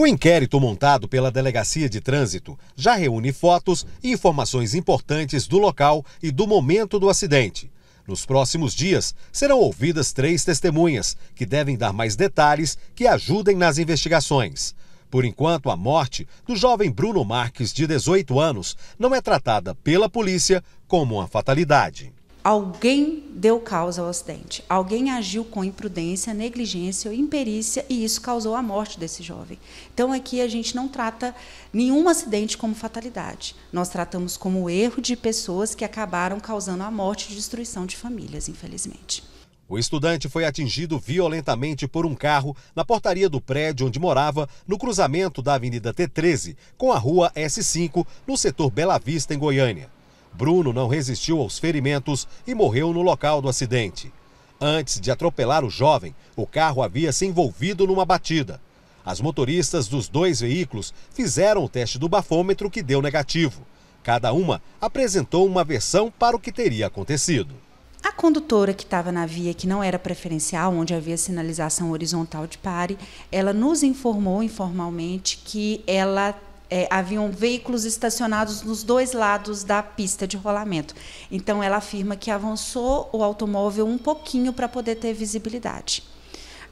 O inquérito montado pela Delegacia de Trânsito já reúne fotos e informações importantes do local e do momento do acidente. Nos próximos dias, serão ouvidas três testemunhas, que devem dar mais detalhes que ajudem nas investigações. Por enquanto, a morte do jovem Bruno Marques, de 18 anos, não é tratada pela polícia como uma fatalidade. Alguém deu causa ao acidente. Alguém agiu com imprudência, negligência ou imperícia e isso causou a morte desse jovem. Então aqui a gente não trata nenhum acidente como fatalidade. Nós tratamos como erro de pessoas que acabaram causando a morte e destruição de famílias, infelizmente. O estudante foi atingido violentamente por um carro na portaria do prédio onde morava, no cruzamento da Avenida T13 com a Rua S5, no setor Bela Vista, em Goiânia. Bruno não resistiu aos ferimentos e morreu no local do acidente. Antes de atropelar o jovem, o carro havia se envolvido numa batida. As motoristas dos dois veículos fizeram o teste do bafômetro que deu negativo. Cada uma apresentou uma versão para o que teria acontecido. A condutora que estava na via que não era preferencial, onde havia sinalização horizontal de pare, ela nos informou informalmente que ela é, haviam veículos estacionados nos dois lados da pista de rolamento. Então, ela afirma que avançou o automóvel um pouquinho para poder ter visibilidade.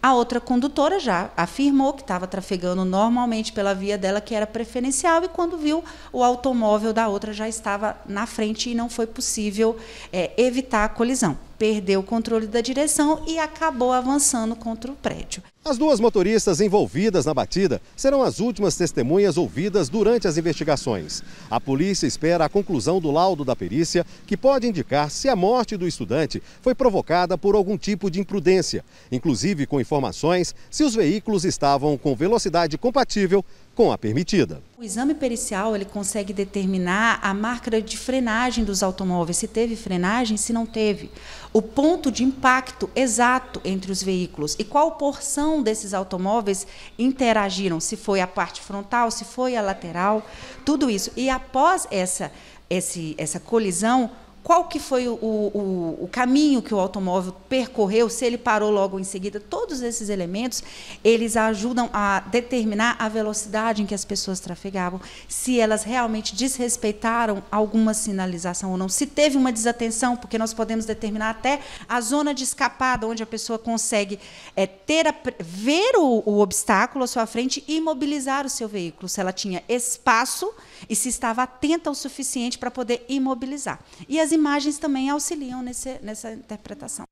A outra condutora já afirmou que estava trafegando normalmente pela via dela, que era preferencial, e quando viu, o automóvel da outra já estava na frente e não foi possível é, evitar a colisão perdeu o controle da direção e acabou avançando contra o prédio. As duas motoristas envolvidas na batida serão as últimas testemunhas ouvidas durante as investigações. A polícia espera a conclusão do laudo da perícia, que pode indicar se a morte do estudante foi provocada por algum tipo de imprudência, inclusive com informações se os veículos estavam com velocidade compatível com a permitida. O exame pericial ele consegue determinar a marca de frenagem dos automóveis, se teve frenagem, se não teve, o ponto de impacto exato entre os veículos e qual porção desses automóveis interagiram, se foi a parte frontal, se foi a lateral, tudo isso. E após essa, esse, essa colisão, qual que foi o, o, o, caminho que o automóvel percorreu, se ele parou logo em seguida. Todos esses elementos, eles ajudam a determinar a velocidade em que as pessoas trafegavam, se elas realmente desrespeitaram alguma sinalização ou não, se teve uma desatenção, porque nós podemos determinar até a zona de escapada, onde a pessoa consegue é, ter a, ver o, o obstáculo à sua frente e imobilizar o seu veículo, se ela tinha espaço e se estava atenta o suficiente para poder imobilizar. E as imagens também auxiliam nesse, nessa interpretação.